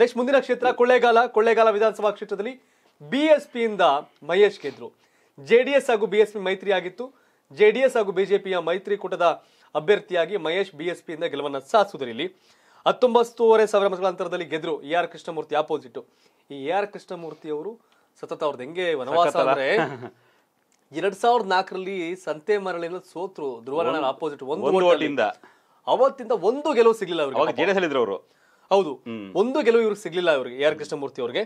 next ಮುಂದಿನ ಕ್ಷೇತ್ರ ಕೊಳ್ಳೇಗಾಲ ಕೊಳ್ಳೇಗಾಲ ವಿಧಾನಸಭಾ ಕ್ಷೇತ್ರದಲ್ಲಿ ಬಿ ಎಸ್ ಪಿಯಿಂದ ಮಹೇಶ್ ಗೆದ್ರು ಜೆ ಡಿ ಎಸ್ ಹಾಗೂ ಬಿ ಎಸ್ ಪಿ ಮೈತ್ರಿಯಾಗಿತ್ತು ಜೆ ಡಿ ಎಸ್ ಹಾಗೂ ಬಿಜೆಪಿಯ ಮೈತ್ರಿಕೂಟದ ಅಭ್ಯರ್ಥಿಯಾಗಿ ಮಹೇಶ್ ಬಿ ಎಸ್ ಪಿಯಿಂದ ಗೆಲುವನ್ನು ಇಲ್ಲಿ ಹತ್ತೊಂಬತ್ತೂವರೆ ಸಾವಿರ ಮತಗಳ ಅಂತರದಲ್ಲಿ ಗೆದ್ರು ಎ ಆರ್ ಕೃಷ್ಣಮೂರ್ತಿ ಆಪೋಸಿಟ್ ಈ ಎ ಆರ್ ಕೃಷ್ಣಮೂರ್ತಿ ಅವರು ಸತತ ಅವ್ರದ್ದು ಹೆಂಗೆ ವನವಾಸ ಎರಡ್ ಸಾವಿರದ ನಾಲ್ಕರಲ್ಲಿ ಸಂತೆ ಮರಳಿನ ಸೋತ್ರು ಧ್ರುವ ಆಪೋಸಿಟ್ ಒಂದು ಅವತ್ತಿಂದ ಒಂದು ಗೆಲುವು ಸಿಗ್ಲಿಲ್ಲ ಅವರು ಹೌದು ಒಂದು ಗೆಲುವು ಇವ್ರಿಗೆ ಸಿಗ್ಲಿಲ್ಲ ಇವ್ರಿಗೆ ಎ ಆರ್ ಕೃಷ್ಣಮೂರ್ತಿ ಅವ್ರಿಗೆ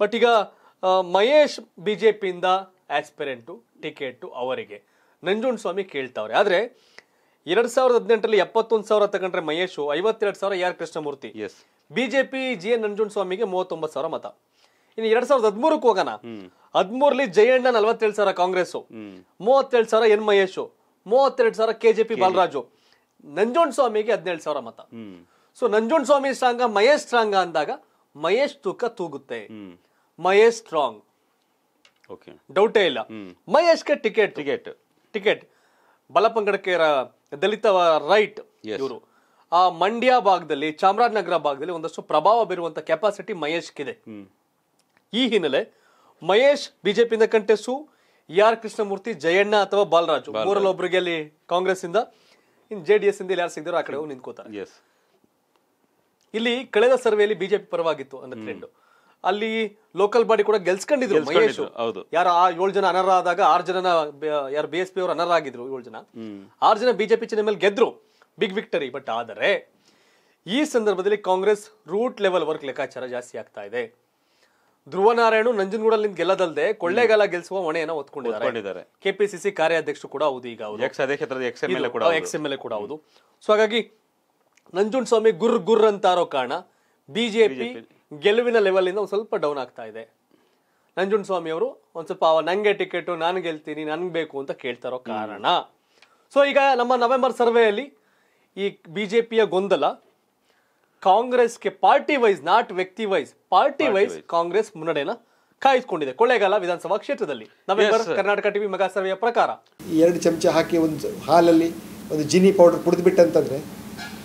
ಬಟ್ ಈಗ ಮಹೇಶ್ ಬಿಜೆಪಿಯಿಂದ ಆಸ್ಪೆರೆಂಟು ಟಿಕೆಟ್ ಅವರಿಗೆ ನಂಜುಂಡ್ ಸ್ವಾಮಿ ಕೇಳ್ತಾವ್ರೆ ಆದ್ರೆ ಎರಡ್ ಸಾವಿರದ ಹದಿನೆಂಟರಲ್ಲಿ ಎಪ್ಪತ್ತೊಂದು ಸಾವಿರ ತಗೊಂಡ್ರೆ ಮಹೇಶು ಐವತ್ತೆರಡು ಸಾವಿರ A R Krishnamurthy BJP G N ನಂಜುಂಡ್ ಸ್ವಾಮಿಗೆ ಮೂವತ್ತೊಂಬತ್ತು ಸಾವಿರ ಮತ ಇನ್ನು ಎರಡ್ ಸಾವಿರದ ಹದಿಮೂರಕ್ಕೆ ಹೋಗೋಣ ಹದಿಮೂರಲ್ಲಿ ಜಯಣ್ಣ ನಲವತ್ತೇಳು ಸಾವಿರ ಕಾಂಗ್ರೆಸ್ ಮೂವತ್ತೇಳು ಸಾವಿರ ಎನ್ ಮಹೇಶು ಮೂವತ್ತೆರಡು ಸಾವಿರ ಕೆಜೆಪಿ ಬಾಲರಾಜು ನಂಜುಂಡ್ ಸ್ವಾಮಿಗೆ ಹದಿನೇಳು ಸಾವಿರ ಮತ so Swamy strong Mahesh strong ಅಂದಾಗ ಮಹೇಶ್ ತೂಕ ತೂಗುತ್ತೆ ಮಹೇಶ್ ಸ್ಟ್ರಾಂಗ್ ಡೌಟೇ ಇಲ್ಲ ಮಹೇಶ್ಗೆ ಟಿಕೆಟ್ ಟಿಕೆಟ್ ಟಿಕೆಟ್ ಬಲಪಂಗಡಕ್ಕೆ ದಲಿತ ರೈಟ್ ಇವರು ಆ ಮಂಡ್ಯ ಭಾಗದಲ್ಲಿ ಚಾಮರಾಜನಗರ ಭಾಗದಲ್ಲಿ ಒಂದಷ್ಟು ಪ್ರಭಾವ ಬೀರುವಂತ ಕೆಪಾಸಿಟಿ ಮಹೇಶ್ಗಿದೆ ಈ ಹಿನ್ನೆಲೆ ಮಹೇಶ್ ಬಿಜೆಪಿಯಿಂದ ಕಂಟೆಸ್ಟು ಯಾರ್ ಕೃಷ್ಣಮೂರ್ತಿ ಜಯಣ್ಣ ಅಥವಾ ಬಾಲರಾಜು ಮೂರಲ್ಲೊಬ್ಬರಿಗೆ ಅಲ್ಲಿ ಕಾಂಗ್ರೆಸ್ ಇಂದ ಇನ್ ಜೆ ಇಂದ ಯಾರು ಸಿಗ್ತಾರೋ ಆ ಕಡೆ ಹೋಗಿ ನಿಂತ್ಕೋತಾರೆ ಇಲ್ಲಿ ಕಳೆದ ಸರ್ವೆಯಲ್ಲಿ ಬಿಜೆಪಿ ಪರವಾಗಿತ್ತು ಅನ್ನೋ ಟ್ರೆಂಡ್ ಅಲ್ಲಿ ಲೋಕಲ್ ಬಾಡಿ ಕೂಡ ಗೆಲ್ಸ್ಕೊಂಡಿದ್ರು ಮಹೇಶ್ ಯಾರು ಆ ಏಳು ಜನ ಅನರ್ಹ ಆದಾಗ ಆರ್ ಜನ ಯಾರು ಬಿ ಎಸ್ ಪಿ ಅವರು ಅನರ್ಹ ಆಗಿದ್ರು ಏಳು ಜನ ಆರ್ ಜನ ಬಿಜೆಪಿ ಚಿಹ್ನೆ ಮೇಲೆ ಗೆದ್ರು ಬಿಗ್ ವಿಕ್ಟರಿ ಬಟ್ ಆದರೆ ಈ ಸಂದರ್ಭದಲ್ಲಿ ಕಾಂಗ್ರೆಸ್ ರೂಟ್ ಲೆವೆಲ್ ವರ್ಕ್ ಲೆಕ್ಕಾಚಾರ ಜಾಸ್ತಿ ಆಗ್ತಾ ಇದೆ ಧ್ರುವನಾರಾಯಣ ನಂಜನಗೂಡಲ್ಲಿ ಗೆಲ್ಲದಲ್ಲದೆ ಕೊಳ್ಳೇಗಾಲ ಗೆಲ್ಲಿಸುವ ಹೊಣೆಯನ್ನು ಹೊತ್ಕೊಂಡಿದ್ದಾರೆ ಕೆಪಿಸಿಸಿ ಕಾರ್ಯಾಧ್ಯಕ್ಷರು ಕೂಡ ಹೌದು ಈಗ ಎಕ್ಸ್ ಎಲ್ ಎ ಕೂಡ ಹೌದು ಸೊ ಹಾಗಾಗಿ ಸ್ವಾಮಿ ಗುರ್ ಗುರ್ ಅಂತಾರೋ ಕಾರಣ ಬಿಜೆಪಿ ಗೆಲುವಿನ ಲೆವೆಲಿಂದ ಒಂದು ಸ್ವಲ್ಪ ಡೌನ್ ಆಗ್ತಾ ಇದೆ ಸ್ವಾಮಿ ಅವರು ಒಂದ್ ಸ್ವಲ್ಪ ನಂಗೆ ಟಿಕೆಟು ನಾನು ಗೆಲ್ತೀನಿ ನನಗೆ ಬೇಕು ಅಂತ ಕೇಳ್ತಾರೋ ಕಾರಣ ಸೊ ಈಗ ನಮ್ಮ ನವೆಂಬರ್ ಸರ್ವೆಯಲ್ಲಿ ಈ ಬಿಜೆಪಿಯ ಜೆ ಪಿಯ ಗೊಂದಲ ಕಾಂಗ್ರೆಸ್ಗೆ ಪಾರ್ಟಿ ವೈಸ್ ನಾಟ್ ವ್ಯಕ್ತಿ ವೈಸ್ ಪಾರ್ಟಿ ವೈಸ್ ಕಾಂಗ್ರೆಸ್ ಮುನ್ನಡೆನ ಕಾಯಿಸ್ಕೊಂಡಿದೆ ಕೊಳ್ಳೇಗಾಲ ವಿಧಾನಸಭಾ ಕ್ಷೇತ್ರದಲ್ಲಿ ನವೆಂಬರ್ ಕರ್ನಾಟಕ ಟಿವಿ ಮಗಾ ಸರ್ವೆಯ ಪ್ರಕಾರ ಎರಡು ಚಮಚ ಹಾಕಿ ಒಂದು ಹಾಲಲ್ಲಿ ಒಂದು ಜಿನಿ ಪೌಡರ್ ಕುಡಿದ್ಬಿಟ್ಟಂತಂದ್ರೆ